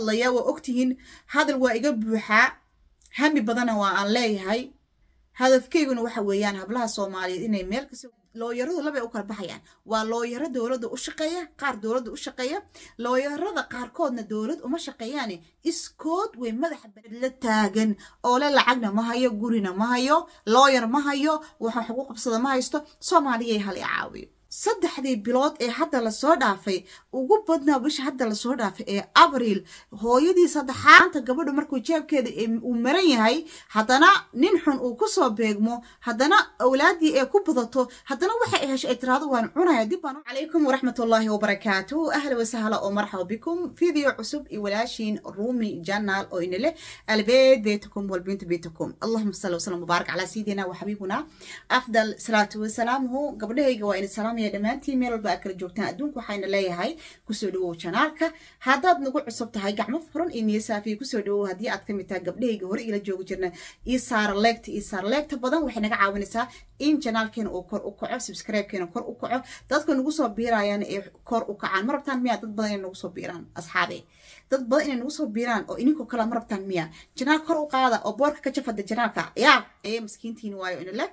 hadlayaa waa ogtihiin hadal waa iga buuxaa hami badana waa aan leeyahay hadafkayguna waxa weeyaan hablaha soomaaliyeed inay meel kas looyaradu labay u kala baxayaan waa looyaro dowladda u shaqeeya qaar dowladda u shaqeeya looyarada qaarkoodna dowlad uma shaqeeyaane iskood way madaxa beled la taagan oole lacagna ma hayo gurina ma hayo looyar ma hayo waxaa xugu qabsada ma haysto soomaaliyay hal caawiyo saddexdii bilood ee hadda lasoo dhaafay ugu badnaa bisha hadda lasoo dhaafay ee abril hooyadii saddexaanta gabadha markuu jeebkeeda uu maran yahay haddana nin xun uu kusoo beegmo haddana awlaadii ee ku badato haddana waxay hesha ay tiraado waan cunaya dib baan calaykum waraxmatullaahi wabarakaatu ahla wasahla oo marxaba bikum video cusub iyo walaashiin rumi janaal oo ina albeed beytukum walbintu beytukum allahuma salli wasalam mubaarak calaa sayidina wa afdal salaatu wasalaamuhu gabdhahayga waa ina salaam sameeya dhammaantiin meel walba kala joogtaan adduunka waxayna leeyahay kusoo dhawow janaalka haddaad nagu cusub tahay gacmo furan iyo niyasaafiya kusoo dhawow haddii aad kamid tahay gabdhahayga hore igala joogi jirna iyo saara leegta iyo saara leegta badan waxay naga caawinaysaa in janaalkeena uu kor u kaco subscribekeena kor u kaco dadka nagu soo biirayaan ee kor u kacaan ma rabtaan miya dad badan inay nagu soo biiraan asxaabe dad badan inay nagu soo biiraan oo ininkoo kale ma rabtaan miya janaal kor u qaada oo boorka ka jafada janaalka yaa ee maskiintiini waayo inale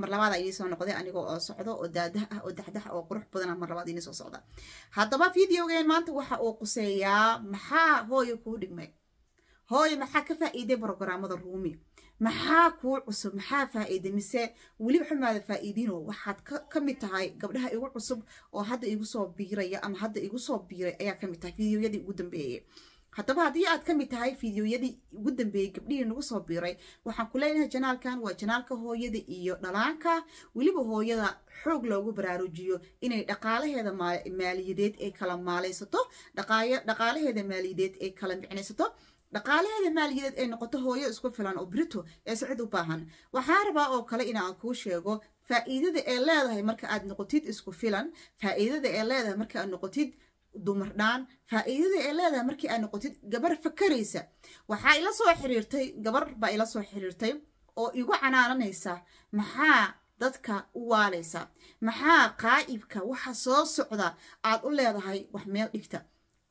mar labaad aydii soo noqday anigoo oo socdo oo daadah ah oo daxdax oo qurux badana mar labaad idiin soo socda haddaba videogeen maanta waxa uu quseeyaa maxaa hooyo kuu dhigmay hooyo maxaa ka faa'iiday programmada ruumi maxaa kuu cusub maxaa faa'iide mise weli xumaada faa'iidino waxaad ka mid tahay gabdhaha igu cusub oo hadda igu soo biiraya ama hadda igu soo biiray ayaa ka mid tahay videoyadii ugu dambeeyey haddaba haddii aad ka mid tahay fiideoyadii ugu dambeeyey gabdhihii nagu soo biiray waxaan ku leenahay janaalkan waa janaalka hooyada iyo dhalaanka weliba hooyada xoog loogu baraarujiyo inay dhaqaalaheeda maaliyadeed ay kala maalaysato dhaqaalaheeda maaliyadeed ay kala micnaysato dhaqaalaheeda maaliyadeed ay noqoto hooyo isku filan oo brito ee sicid u baahan waxaa rabaa oo kale inaan kuu sheego faa'iidada ee leedahay marka aad noqotid isku filan faa'iidada ee leedahay marka aad noqotid dumar dhaan faa'iidada ay leedahay markii aa noqotid gabar fakaraysa waxaa ila soo xiriirtay gabar baa ila soo xiriirtay oo igu canaananaysa maxaa dadka u waalaysa maxaa qaa'ibka waxa soo socda aad u leedahay wax meel dhigta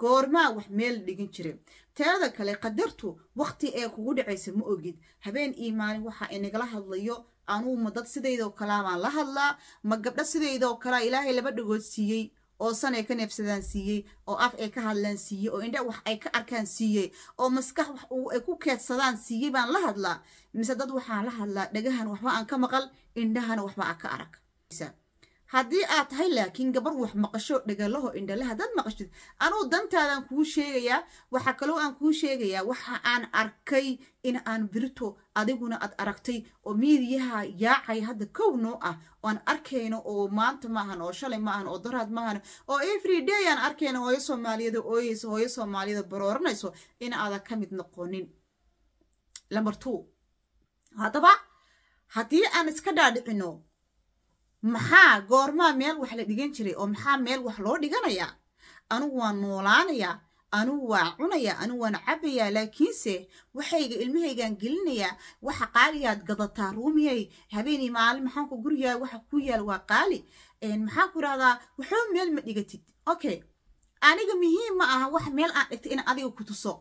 goormaa wax meel dhigin jiray teeda kale qadartu waqti ee kugu dhacaysa ma ogid habeen iyo maalin waxa inagala hadlayo anuu ma dad sidaydoo kalaabaan la hadlaa ma gabdho sidaydoo kalaa ilaahay laba dhagood siiyey oo san ay ka neefsadaan siiyey oo af ay ka hadlaan siiyey oo indha wax ay ka arkaan siiyey oo maskax wax ay ku keedsadaan siiyey baan la hadlaa mise dad waxaan la hadlaa dhagahan waxba aan ka maqal indhahana waxba aan ka arag haddii aad tahay laakiin gabar wax maqasho dhagalaho indhale haddaad maqashid anuu dantaadan kuu sheegayaa waxaa kaloo aan kuu sheegayaa waxa aan arkay in aan birto adiguna aad aragtay oo miidiyaha yaacay hadda kow noo ah oaan arkayno oo maanta maahan oo shalay maahan oo daraad maahan oo everyday aan arkayno hooyo soomaaliyada ooyeyso hooyo soomaaliyada barooranayso in aadan ka mid noqonin lambartu haddaba haddii aan iska dhaadhicino maxaa goormaa meel wax la dhigan jiray oo maxaa meel wax loo dhiganayaa anugu waan noolaanayaa anugu waan cunayaa anugu waan cabayaa laakiinse waxayga ilmahaygaan gelinayaa waxa qaaliyaad gadataa ruumiyay habeenii maalin maxaanku gurigaa waxa ku yaal waa qaali maxaan ku idhahdaa waxba meel ma dhigatid okay aniga muhiim ma aha wax meel aan dhigtay inaan adiga ku tuso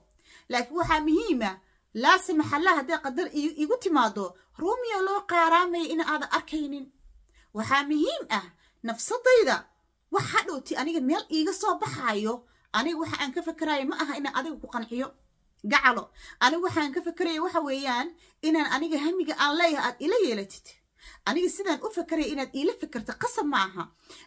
laakiin waxaa muhiima laase maxallaa hadday qadar igu timaado ruumiya loo qaaraamaya in aadan arkaynin waxaa muhiim ah nafsadayda wax hadhowti aniga meel iiga soo baxaayo aniga waxa aan ka fakarayo ma aha inaan adiga ku qanciyo gacalo aniga waxaan ka fakaraya waxa weeyaan inaan aniga hamiga aan leeyahay aad ila yeelatid aniga sidaan u fakaraya inaad iila fikerto qasab ma aha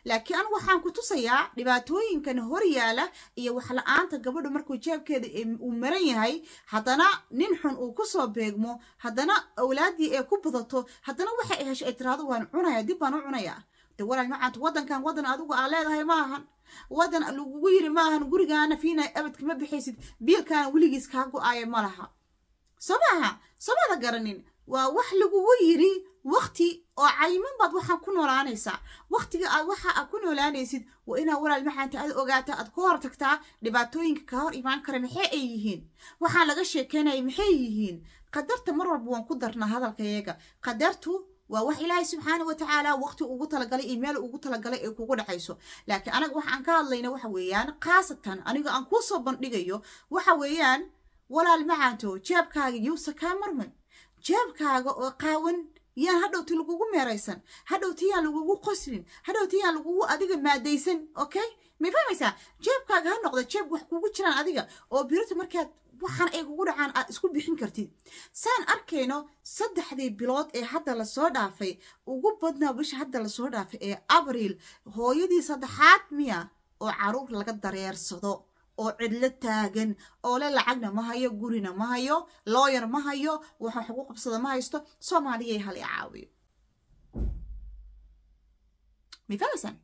laakiin anu waxaan ku tusayaa dhibaatooyinkan horyaala iyo waxla-aanta gabadhu markuu jeebkeeda uu maran yahay haddana nin xun uu kusoo beegmo haddana awlaaddii ee ku badato haddana waxa ay hesho ay tiraado waan cunaya dib baan u cunayaa de walaal macaanta waddankan waddan adigu aa leedahay maahan waddan lagugu yiri maahan gurigaana fiina abadka ma bixaysid biilkaana weligiis kaa go-aaya ma laha soo maaha soomada garanin waa wax lagugu yiri waqti oo cayiman baad waxaa ku noolaanaysaa waqtiga aad waxa aad ku noolaanaysid waa inaad walaal maxaanta aad ogaataa aad ka hor tagtaa dhibaatooyinka ka hor imaan kara maxay ay yihiin waxaa laga sheekeynaya maxay yihiin qadarta mar walba waan ku darnaa hadalkayaga qadartu waa wax ilaahay subxaana watacaala waqti ugu talagalay iyo meel ugu talagalay ay kugu dhacayso laakiin anaga waxaan ka hadlayna waxa weeyaan khaasatan aniga aan kuu soo bandhigayo waxa weeyaan walaal macaanto jeebkaaga yuusa kaa marmay jeebkaaga oo qaawan yaa hadhow ti lagugu meeraysan hadhow ti yaa lagugu qoslin hadhow ti yaa lagugu adiga maadaysan okay may fahmaysaa jeebkaaga ha noqda jeeb wax kugu jiraan adiga oo birita markaad waxaan ay kugu dhacaan aad isku bixin kartid saan arkayno saddexdii bilood ee hadda lasoo dhaafay ugu badnaa bisha hadda lasoo dhaafay ee abriil hooyadii saddexaad miya oo caruur laga dareersado oo cidlo taagan oole lacagna ma hayo gurina ma hayo looyar ma hayo waxa xugu qabsada ma haysto soomaaliyay hal i caawiyo mifaasan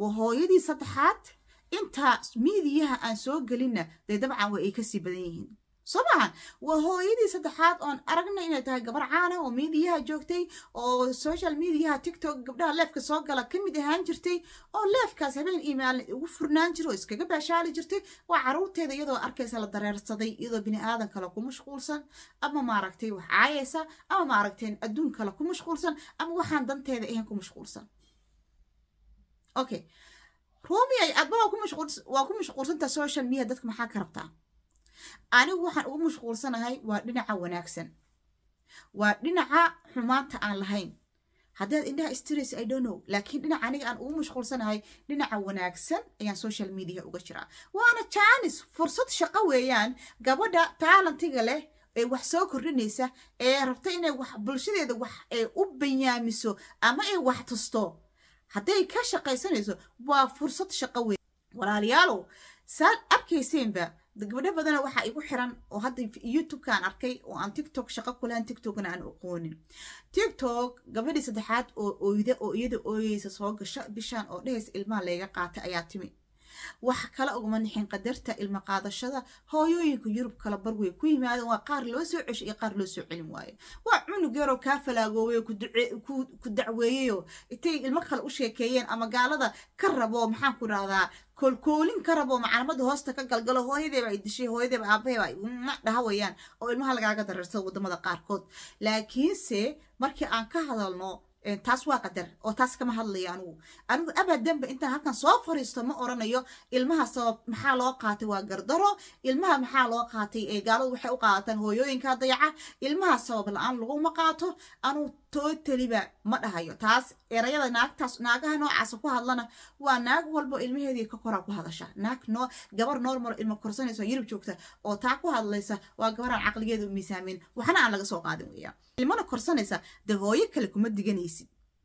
waa hooyadii saddexaad intaa miidiyaha aan soo gelinna dee dabcan waa ay kasii badan yihiin soo waa hooyadii saddexaad oon aragna inay tahay gabar caana oo miidiyaha joogtay oo social mediaha tictok gabdhaha leefka soo gala ka mid ahaan jirtay oo leefkaas habeen iyo ugu furnaan jira oo iskaga baashaali jirtay waa caruurteeda iyadoo arkaysa la dareersaday iyadoo bini aadan kale ku mashquulsan ama maaragtay wax caayaysa ama maaragteen adduun kale ku mashquulsan ama waxaan danteeda ahayn ku mashquulsan okay rumi ay adba waa ku mashquulsantaa social media dadka maxaa ka rabtaa anigu waxaan ugu mashquulsanahay waa dhinaca wanaagsan waa dhinaca xumaanta aan lahayn haddaad indhaha stress i don't know laakiin dhinaca aniga aan ugu mashquulsanahay dhinaca wanaagsan ayaan social media uga jiraa waana jaanis fursad shaqo weeyaan gabadha taalantiga leh ee wax soo kordhinaysa ee rabta inay wax bulshadeeda wax ee u banyaamiso ama ay wax tusto hadday ka shaqaysanayso waa fursad shaqo weyn walaalayaalow saad arkayseenba gabadho badana waxaa igu xiran oo hadda youtube aan arkay oo aan tictok shaqo kulahan tictokna aan aqoonin tictok gabadhii saddexaad oo oyda oo iyada ooyeysa soo gasho bishaan oo dhehaysa ilmaha layga qaatay ayaa timi wax kala uguma nixin qadarta ilmo qaadashada hooyooyinka yurub kala barwey ku yimaadeen waa qaar loo soo cesho iyo qaar loo soo celin waayo waa cunug yaroo kaa falaagoobay ku dacweeyeyo intay ilmo kale u sheekeeyeen ama gaalada ka rabo maxaan ku rahdaa koolkoolin ka rabo macalamada hoosta ka galgalo hooyadeeba ay dishay hooyadeeba aabaheba ma dhahawayaan oo ilmaha lagaaga dararsado wadamada qaarkood laakiinse markii aan ka hadalno Eh, taas waa qadar oo taas kama hadlayo anugu anugu abadanba intaan halkan soo fariisto ma oranayo ilmaha sabab maxaa loo qaatay waa gardaro ilmaha maxaa loo qaatay eh, gaaladu waxay u qaataan hooyooyinka dayaca ilmaha sabab la-aan laguma qaato anugu tootaliba ma dhahayo taas erayada naagtaas naagaha noocaasa ku hadlana waa naag walbo ilmaheedii ka koraa ku hadasha naag noo gabar normal ilma korsanaysa yirib joogta oo taa ku hadlaysa waa gabaraan caqligeeda u miisaamin waxna aan laga soo qaadin weeyaan ilmana korsanaysa dee hooyo kale kuma diganaysa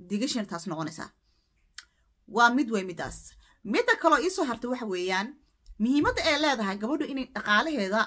digashan taas noqonaysaa waa mid wey midaas midda kaloo iisoo harta waxa weeyaan muhiimadda ee leedahay gabadhu inay dhaqaalaheeda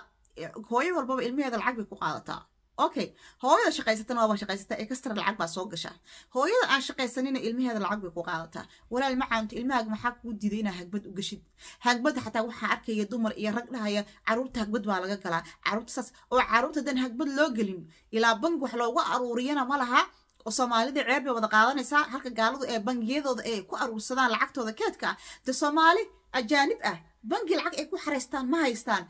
hooyo walbaba ilmaheeda lacag bay ku qaadataa okay hooyada shaqaysatana waaba shaqaysataa ee kastara lacag baa soo gasha hooyada aan shaqaysanina ilmaheeda lacag bay ku qaadataa walaal ma caanto ilmahaaga maxaa kuu diiday inaa hagbad u geshid hagbadda xataa waxaa arkaya dumar iyo rag dhahaya caruurta hagbad baa laga galaa caruurta saas oo caruurta dan hagbad loo gelin ilaa bank wax loogu aruuriyana ma laha oo soomaalida ceer bay wada qaadanaysaa halka gaaladu ee bangiyadooda ay ku aruursadaan lacagtooda keedka ah de soomaali ajaanib ah bangi lacag ay ku xaraystaan ma haystaan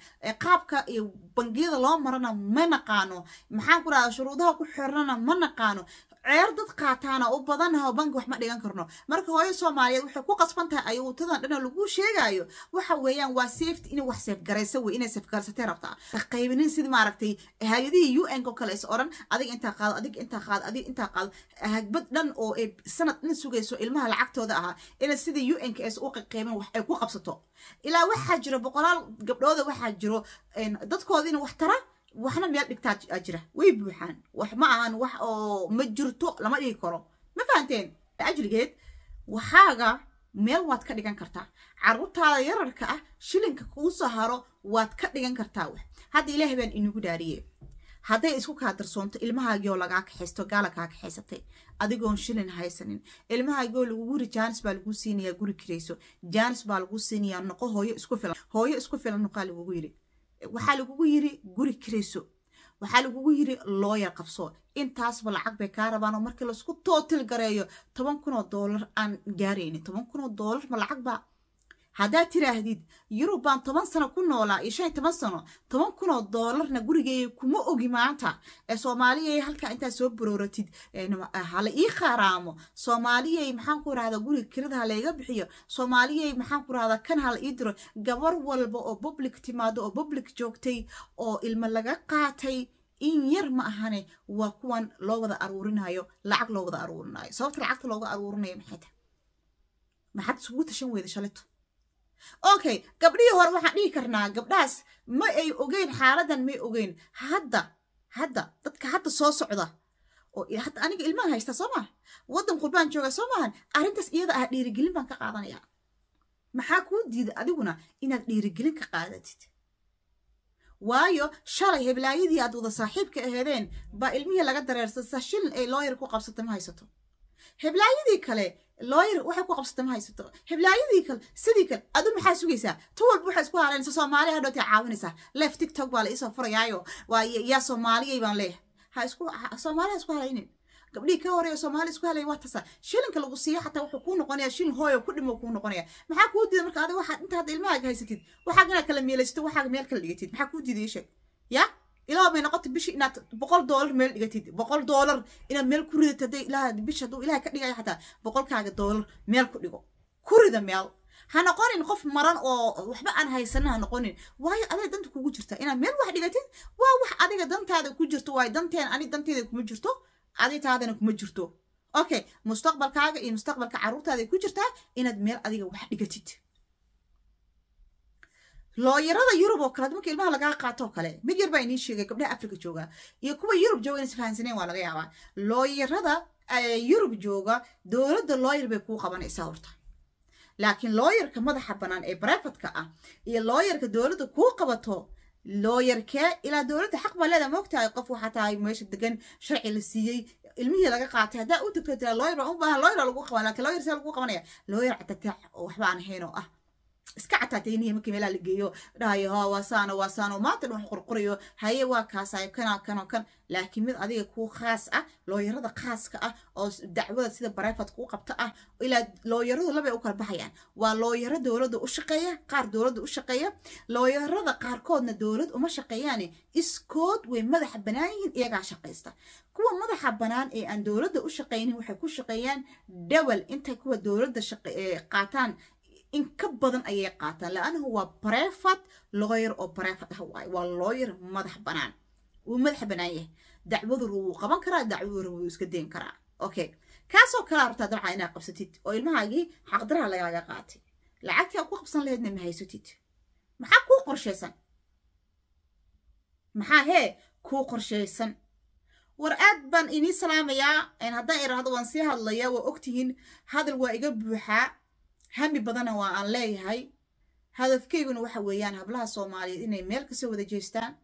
qaabka iyo bangiyada loo marana ma naqaano maxaan ku dhahda shuruudaha ku xirnana ma naqaano ceer dad qaataana u badan banki wax ma dhigan karno marka hooyo soomaaliyeed waxay ku qasban tahay ayuutadan dhana lagu sheegayo waxa weeyaan waa safety inay wax seefgaraysa wey inay seefgaraysatay rabtaa qaybinin sida maaragtay hay-adihii u n oo kale is odhan adig intaa qaado adig intaa qaado adig intaa qaado hagbad dhan oo ay sanad dhan sugayso ilmaha lacagtooda ahaa inay sida u n k s u qaybin wax ku qabsato ilaa waxaa jiro boqolaal gabdhooda waxaa jiro dadkoodina wax tara waxna meel dhigtaa jira way buuxaan wax ma ahan wax oo ma jirto lama dhigi karo ma fahanteen ajrigeed waxaaga meel waad ka dhigan kartaa carruurtaada yararka ah shilinka kuu haro waad ka dhigan kartaa hadda ilaahay baan inugu dhaariye hadday isku kaa darsoonto ilmahaagioo lagaa kaxaysto gaala kaa kaxaysatay adigoon shilin haysanin ilmahaagioo lagu guri jaanis baa laguu siinayaa guri kirayso jaanis baa laguu siinayaa noqo hooyo isku filan hooyo isku filan noqaa lagugu yidhi waxaa lagugu yiri guri kirayso waxaa lagugu yiri looyar qabso intaasba lacag bay kaa rabaanoo markii laisku tootil gareeyo toban kunoo doolar aan gaaraynin toban kunoo doolar ma lacag baa haddaa tiraahdid yurub baan toban sano ku noolaa iyo shan toban sano toban kunoo doolarna gurigeeya kuma ogi maanta ee soomaaliyay halkaa intaad soo barooratid hala ii kharaamo soomaaliyay maxaan ku rahdaa guriga kelida halayga bixiyo soomaaliyay maxaan ku rahdaa kan hala ii diro gabar walba oo public timaado oo public joogtay oo ilma laga qaatay in yar ma ahane waa kuwan loo wada aruurinayo lacag loo wada aruurinayo sababta lacagta looga aruurinayo maxay tahay maxaad isugu tashan weyda shalito okay gabdhihii hore waxaan dhihi karnaa gabdhahaas ma ay ogeyn xaaladan may ogeyn hadda hadda dadka hadda soo socda oo hadda aniga ilmaan haysta soo maha waddan qurbaan jooga soo maahan arrintaas iyada ah dhiirigelin baan ka qaadanayaa maxaa kuu diida adiguna inaad dhiirigelin ka qaadatid waayo shalay heblaayadii aad wada saaxiibka aheedeen baa ilmihii laga dareersan sa shilin ay looyar ku qabsata ma haysato heblaayadii kale looyar waxay ku qabsata ma haysato heblaayadii kale sidii kale adu maxaa sugaysaa tu walba waxaa isku halaynaysa soomaaliya hadhootay caawanaysaa lef tiktok baa la iisoo furayaayo yaa soomaaliyay baan leeyahay ha isku soomaaliya isku halaynin gabdhihii ka horeeya soomaaliya isku halaya waa tasa shilinka lagu siiya xataa wuxuu kuu noqonaya shilin hooyo ku dhimo kuu noqonaya maxaa kuu diida marka adiga waxaad inta hadda ilmahaaga haysatid waxaag kala meelaysatid waxaaga meel kala dhigatid maxaa kuu diidaya sheeg yaa ilaa bay noqota bishii inaad boqol doolar meel dhigatid boqol doolar inaad meel ku ridatid haday ilaa bishi hadduu ilaha ka dhigayo xataa boqolkaaga doolar meel ku dhigo ku rida meel ha noqonin qof maran oo waxba aan haysanin ha noqonin waayo adiga danta kugu jirta inaad meel wax dhigatid waa wax adiga dantaada ku jirto waayo danteen ani danteeda kuma jirto adi kuma jirto okay mustaqbalkaaga iyo mustaqbalka carruurtaada ku jirtaa inaad meel adiga wax dhigatid looyarada yurub oo kale marka ilmaha lagaa qaatoo kale mid yar baa sheegay gabdhaha africa jooga iyo kuwa yurub jooga inaysa fahansaneen waa laga yaabaa looyarada yurub jooga dowladda looyar bay kuu qabanaysaa horta laakiin looyarka madaxa bannaan ee brifatka ah iyo looyarka dowladda kuu qabato looyarkee ilaa dowladda xaq baa leedaa moogtahay qof waxaa tahay meesha degan sharci la siiyey ilmihii laga qaatay haddaa u tagto tira looyar baa u baahan looyar lagu qaban laakiin looyar see lagu qabanaya looyar catatac oo waxba ahayn oo ah iska cataatayniya markii meelaa la geeyo dhahayo ha waa saano waa saano maanta dhan wax qorqorayo haye waa kaasayo kanaa kanoo kan laakiin mid adiga kuu khaas ah looyarada khaaska ah oo dacwada sida barefad kuu qabta ah ilaa looyaradu labay u kala baxayaan waa looyaro dowladda u shaqeeya qaar dowladda u shaqeeya looyarada qaarkoodna dowlad uma shaqeeyaane iskood way madaxa bannaan yihiin iyagaa shaqaysta kuwa madaxa banaan ee aan dowladda u shaqaynin waxay ku shaqeeyaan dawal intay kuwa dowladda qaataan in ka badan ayay qaataan laanahu waa brevat looyer oo brevat ah waay waa looyer madax banaan wuu madax banaan yahay dacwaduna wuu qaban karaa dacwaduna wuu iska dayn karaa okay kaasoo kalea rabtaa dabcaa inaa qabsatid oo ilmahaagii xaqdaraha lagaaga qaatay lacagtii aad ku qabsan laheydna ma haysatid maxaa kuu qorshaysan maxaa hee kuu qorshaysan war aad baan inii salaamayaa haddaan iraahdo waan sii hadlayaa waa ogtihiin hadal waa iga buuxaa hami badana waa aan leeyahay hadafkeyguna waxa weeyaan hablaha soomaaliyeed inay meel kasoo wada jeestaan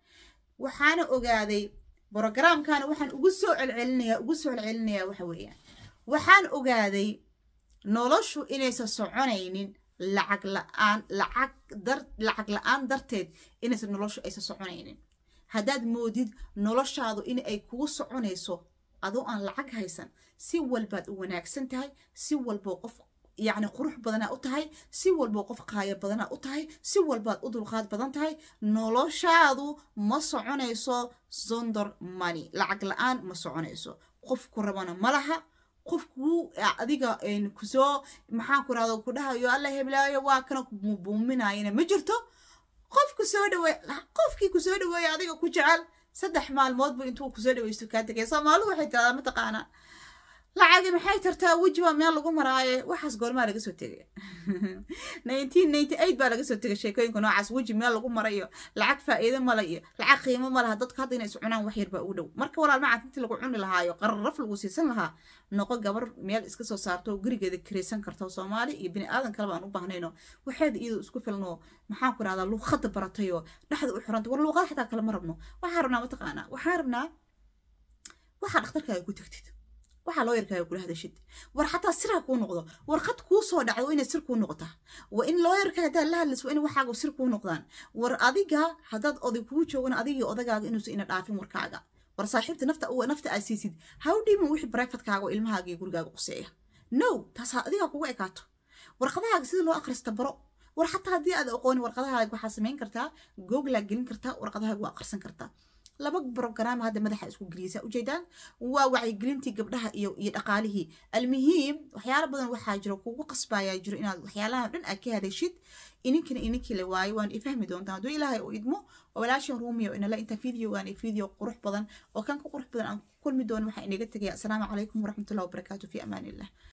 waxaana ogaaday brogaraamkana waxaan ugu soo celcelinayaa ugu soo celcelinayaa waxa weeyaan waxaan ogaaday noloshu inaysan soconaynin lacag la-aan lacag dar lacag la-aan darteed inaysan noloshu aysan soconaynin haddaad moodid noloshaadu in ay kugu soconayso adoo aan lacag haysan si walbaad u wanaagsan tahay si walbo qof يعني قروح بدنا أطهي سوى البوقف قاية بدنا أطهي سوى الباد أدل قاد بدن تهي نولو شادو مصو عنيسو زندر ماني لعق الآن مصو عنيسو قف كربانا ملها قف كو أديقا إن كسو محا كرادو كدها يو الله هبلاوية واكنا بومنا ينا مجرتو قف كسو دوي لا قف كي كسو دوي أديقا كجعل سدح مال موت بو انتو كسو دوي استو كاتك يا صمالو وحيتا متقانا lacagi maxay tartaa weji baa meel lagu maraaye waxaas goormaa laga soo tegay nineteen ninety eight baa laga soo tegay sheekooyinka noocaas weji meel lagu mara iyo lacag faa'iido mala iyo lacag qiimo malaha dadka hadda inay is wax yar baa dhow marka walaalma cafintii lagu cuni lahaayo qararaf lagu siisan lahaa noqo gabar meel iska soo saarto gurigeeda kiraysan karto soomaali iyo bini aadan kaleba aan u baahnayno waxeeda iyadoo isku filno maxaan ku rahdaa luuqadda baratayo dhexda u xiranta war luuqada xitaa kale ma rabno waxaan rabnaa mataqaanaa waxaan rabnaa waxaa dhakhtarkaaga ku tagtid waxaa loo yarkaaga kula hadashid war xataa siraa kuu noqdo warqad kuu soo dhacdo inay sir kuu noqota waa in loo haddaad la hadlayso in waxaagu sir kuu noqdaan war adiga haddaad oday kugu joogana adigii odagaaga inuusan ina dhaafin warkaaga war saaxiibta nafta nafta aad siisid hawdhiman wixii breakfastkaaga oo ilmahaaga iyo gurigaaga quseeya no taas adigaa kugu ekaato warqadahaaga sida loo akhrista baro war xataa haddii aad aqooni warqadahaaga waxaa samayn kartaa googlaa gelin kartaa warqadahaaga waa akhrisan kartaa لبق برنامج هذا مدح اسمه جريزة وجدا ووعي قريمتي قبلها يدقاله المهم وحيال بدن وحاجرك وقصبا يجرو إن وحيالها رن أكي هذا شد إنك إنك لواي وان يفهم دون تاندو إلى هاي ويدمو ولاش روميو إن لا أنت فيديو وان فيديو قروح بدن وكان قروح بدن كل مدون وحي إنك تجي السلام عليكم ورحمة الله وبركاته في أمان الله